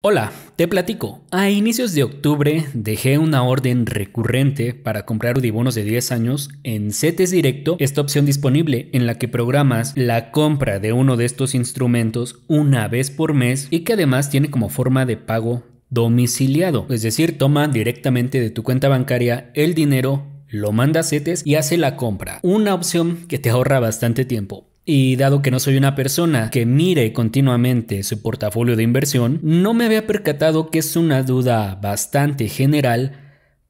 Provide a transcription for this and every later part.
Hola, te platico. A inicios de octubre dejé una orden recurrente para comprar Udibonos de 10 años en CETES Directo, esta opción disponible en la que programas la compra de uno de estos instrumentos una vez por mes y que además tiene como forma de pago domiciliado, es decir, toma directamente de tu cuenta bancaria el dinero lo manda a CETES y hace la compra. Una opción que te ahorra bastante tiempo. Y dado que no soy una persona que mire continuamente su portafolio de inversión, no me había percatado que es una duda bastante general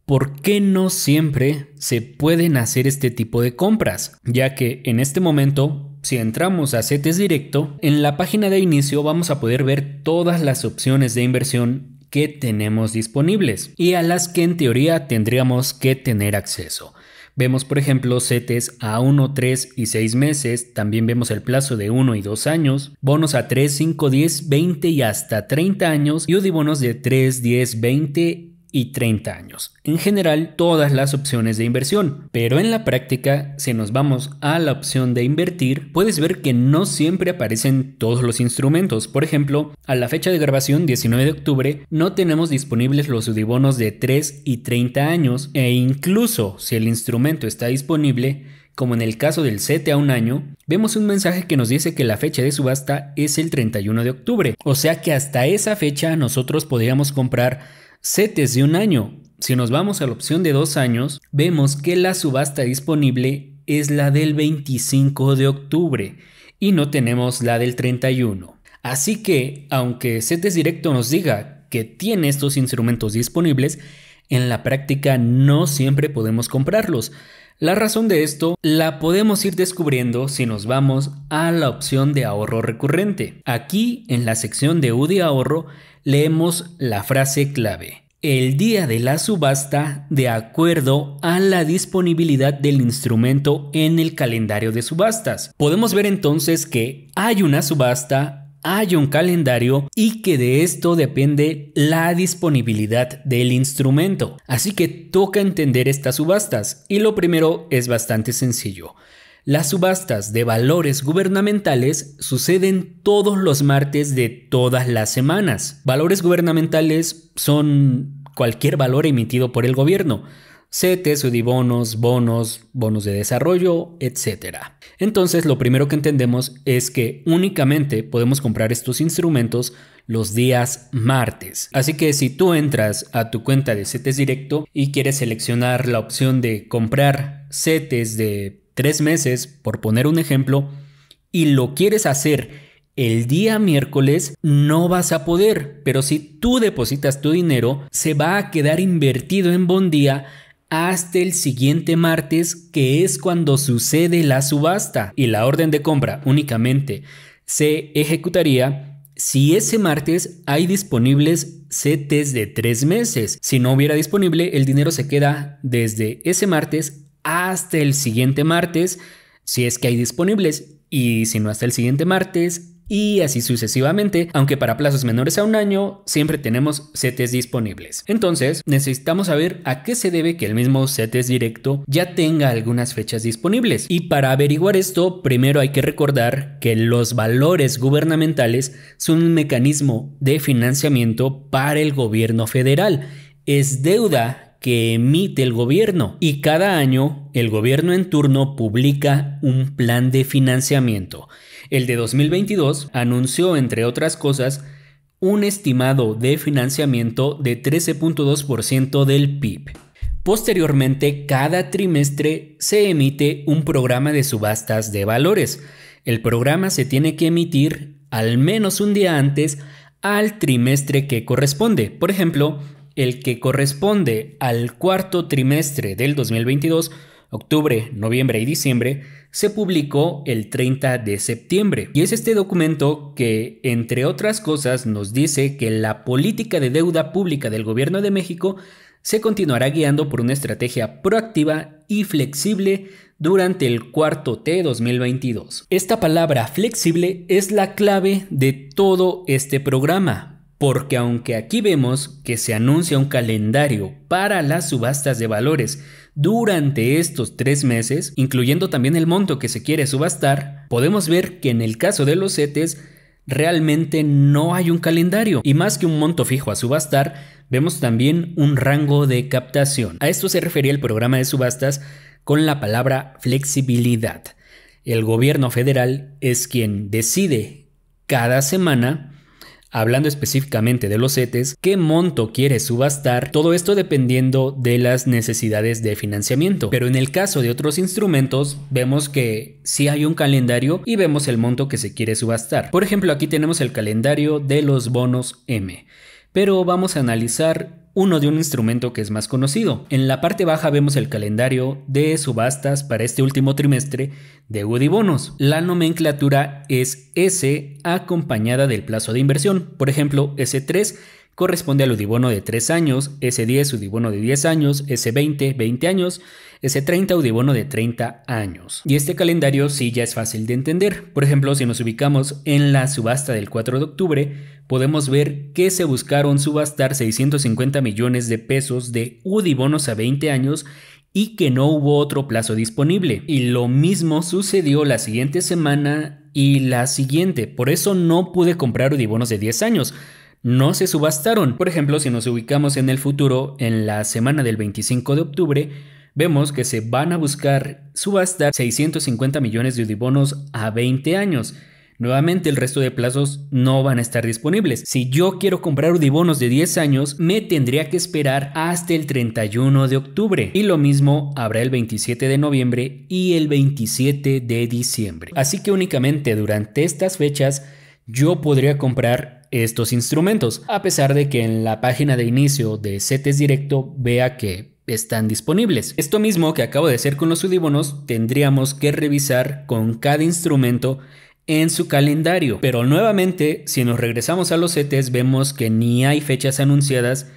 ¿por qué no siempre se pueden hacer este tipo de compras? Ya que en este momento, si entramos a CETES Directo, en la página de inicio vamos a poder ver todas las opciones de inversión que tenemos disponibles y a las que en teoría tendríamos que tener acceso. Vemos, por ejemplo, CETES a 1, 3 y 6 meses, también vemos el plazo de 1 y 2 años, bonos a 3, 5, 10, 20 y hasta 30 años, y bonos de 3, 10, 20 y 30 años. En general, todas las opciones de inversión, pero en la práctica, si nos vamos a la opción de invertir, puedes ver que no siempre aparecen todos los instrumentos. Por ejemplo, a la fecha de grabación 19 de octubre, no tenemos disponibles los bonos de 3 y 30 años e incluso si el instrumento está disponible, como en el caso del 7 a un año, vemos un mensaje que nos dice que la fecha de subasta es el 31 de octubre, o sea que hasta esa fecha nosotros podríamos comprar CETES de un año. Si nos vamos a la opción de dos años, vemos que la subasta disponible es la del 25 de octubre y no tenemos la del 31. Así que, aunque CETES Directo nos diga que tiene estos instrumentos disponibles, en la práctica no siempre podemos comprarlos. La razón de esto la podemos ir descubriendo si nos vamos a la opción de ahorro recurrente. Aquí, en la sección de UDI ahorro, leemos la frase clave. El día de la subasta de acuerdo a la disponibilidad del instrumento en el calendario de subastas. Podemos ver entonces que hay una subasta hay un calendario y que de esto depende la disponibilidad del instrumento. Así que toca entender estas subastas y lo primero es bastante sencillo. Las subastas de valores gubernamentales suceden todos los martes de todas las semanas. Valores gubernamentales son cualquier valor emitido por el gobierno. CETES o bonos, bonos, bonos de desarrollo, etc. Entonces, lo primero que entendemos es que únicamente podemos comprar estos instrumentos los días martes. Así que si tú entras a tu cuenta de CETES directo y quieres seleccionar la opción de comprar CETES de tres meses, por poner un ejemplo, y lo quieres hacer el día miércoles, no vas a poder, pero si tú depositas tu dinero, se va a quedar invertido en día hasta el siguiente martes, que es cuando sucede la subasta y la orden de compra únicamente se ejecutaría si ese martes hay disponibles setes de tres meses. Si no hubiera disponible, el dinero se queda desde ese martes hasta el siguiente martes, si es que hay disponibles, y si no hasta el siguiente martes, y así sucesivamente, aunque para plazos menores a un año siempre tenemos CETES disponibles. Entonces, necesitamos saber a qué se debe que el mismo CETES directo ya tenga algunas fechas disponibles. Y para averiguar esto, primero hay que recordar que los valores gubernamentales son un mecanismo de financiamiento para el gobierno federal. Es deuda que emite el gobierno y cada año el gobierno en turno publica un plan de financiamiento. El de 2022 anunció, entre otras cosas, un estimado de financiamiento de 13.2% del PIB. Posteriormente, cada trimestre se emite un programa de subastas de valores. El programa se tiene que emitir al menos un día antes al trimestre que corresponde. Por ejemplo, el que corresponde al cuarto trimestre del 2022, octubre, noviembre y diciembre, se publicó el 30 de septiembre. Y es este documento que, entre otras cosas, nos dice que la política de deuda pública del Gobierno de México se continuará guiando por una estrategia proactiva y flexible durante el cuarto T 2022. Esta palabra flexible es la clave de todo este programa, porque aunque aquí vemos que se anuncia un calendario para las subastas de valores durante estos tres meses, incluyendo también el monto que se quiere subastar, podemos ver que en el caso de los CETES realmente no hay un calendario. Y más que un monto fijo a subastar, vemos también un rango de captación. A esto se refería el programa de subastas con la palabra flexibilidad. El gobierno federal es quien decide cada semana Hablando específicamente de los CETES, ¿qué monto quiere subastar? Todo esto dependiendo de las necesidades de financiamiento. Pero en el caso de otros instrumentos, vemos que sí hay un calendario y vemos el monto que se quiere subastar. Por ejemplo, aquí tenemos el calendario de los bonos M. Pero vamos a analizar uno de un instrumento que es más conocido. En la parte baja vemos el calendario de subastas para este último trimestre de Woody Bonos. La nomenclatura es S acompañada del plazo de inversión. Por ejemplo, S3 corresponde al Udibono de 3 años, S10 Udibono de 10 años, S20 20 años, S30 Udibono de 30 años. Y este calendario sí ya es fácil de entender. Por ejemplo, si nos ubicamos en la subasta del 4 de octubre, podemos ver que se buscaron subastar 650 millones de pesos de Udibonos a 20 años y que no hubo otro plazo disponible. Y lo mismo sucedió la siguiente semana y la siguiente. Por eso no pude comprar Udibonos de 10 años, no se subastaron. Por ejemplo, si nos ubicamos en el futuro, en la semana del 25 de octubre, vemos que se van a buscar subastar 650 millones de UDIBONOS a 20 años. Nuevamente el resto de plazos no van a estar disponibles. Si yo quiero comprar UDIBONOS de 10 años, me tendría que esperar hasta el 31 de octubre. Y lo mismo habrá el 27 de noviembre y el 27 de diciembre. Así que únicamente durante estas fechas yo podría comprar estos instrumentos, a pesar de que en la página de inicio de CETES Directo vea que están disponibles. Esto mismo que acabo de hacer con los sudíbonos, tendríamos que revisar con cada instrumento en su calendario. Pero nuevamente, si nos regresamos a los CETES, vemos que ni hay fechas anunciadas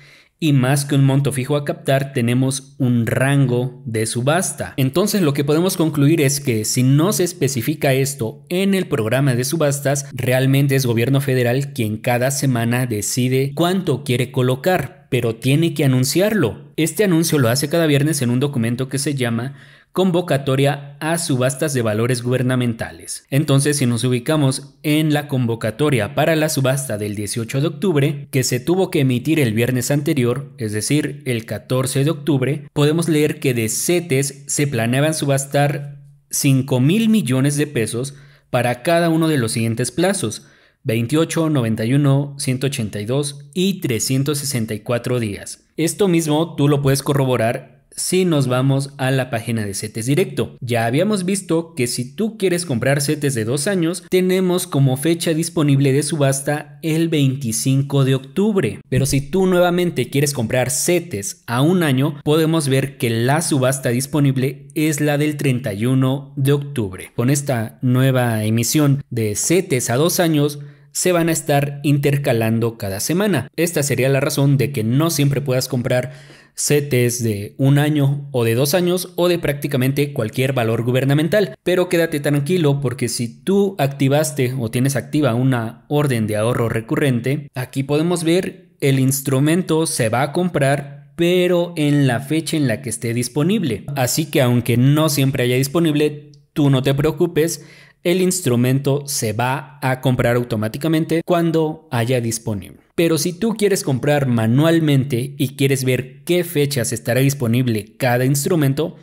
y más que un monto fijo a captar, tenemos un rango de subasta. Entonces lo que podemos concluir es que si no se especifica esto en el programa de subastas, realmente es gobierno federal quien cada semana decide cuánto quiere colocar, pero tiene que anunciarlo. Este anuncio lo hace cada viernes en un documento que se llama convocatoria a subastas de valores gubernamentales. Entonces, si nos ubicamos en la convocatoria para la subasta del 18 de octubre, que se tuvo que emitir el viernes anterior, es decir, el 14 de octubre, podemos leer que de CETES se planeaban subastar 5 mil millones de pesos para cada uno de los siguientes plazos, 28, 91, 182 y 364 días. Esto mismo tú lo puedes corroborar si nos vamos a la página de CETES Directo. Ya habíamos visto que si tú quieres comprar CETES de dos años, tenemos como fecha disponible de subasta el 25 de octubre. Pero si tú nuevamente quieres comprar CETES a un año, podemos ver que la subasta disponible es la del 31 de octubre. Con esta nueva emisión de CETES a dos años, se van a estar intercalando cada semana. Esta sería la razón de que no siempre puedas comprar CETES de un año o de dos años o de prácticamente cualquier valor gubernamental. Pero quédate tranquilo porque si tú activaste o tienes activa una orden de ahorro recurrente, aquí podemos ver el instrumento se va a comprar pero en la fecha en la que esté disponible. Así que aunque no siempre haya disponible, tú no te preocupes, el instrumento se va a comprar automáticamente cuando haya disponible. Pero si tú quieres comprar manualmente y quieres ver qué fechas estará disponible cada instrumento,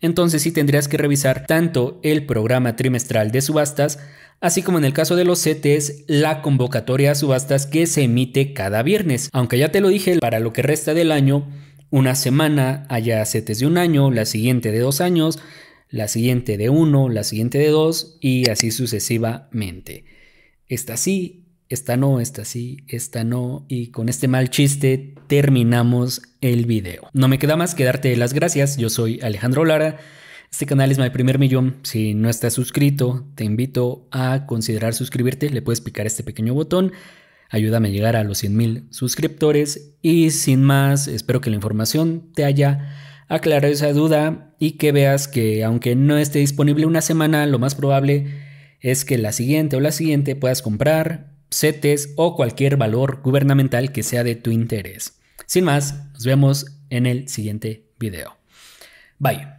entonces sí tendrías que revisar tanto el programa trimestral de subastas, así como en el caso de los CTs, la convocatoria a subastas que se emite cada viernes. Aunque ya te lo dije, para lo que resta del año, una semana haya setes de un año, la siguiente de dos años, la siguiente de 1, la siguiente de 2 y así sucesivamente. Esta sí, esta no, esta sí, esta no y con este mal chiste terminamos el video. No me queda más que darte las gracias, yo soy Alejandro Lara. Este canal es mi Primer Millón. Si no estás suscrito, te invito a considerar suscribirte. Le puedes picar este pequeño botón. Ayúdame a llegar a los 100.000 suscriptores. Y sin más, espero que la información te haya aclarar esa duda y que veas que aunque no esté disponible una semana, lo más probable es que la siguiente o la siguiente puedas comprar CETES o cualquier valor gubernamental que sea de tu interés. Sin más, nos vemos en el siguiente video. Bye.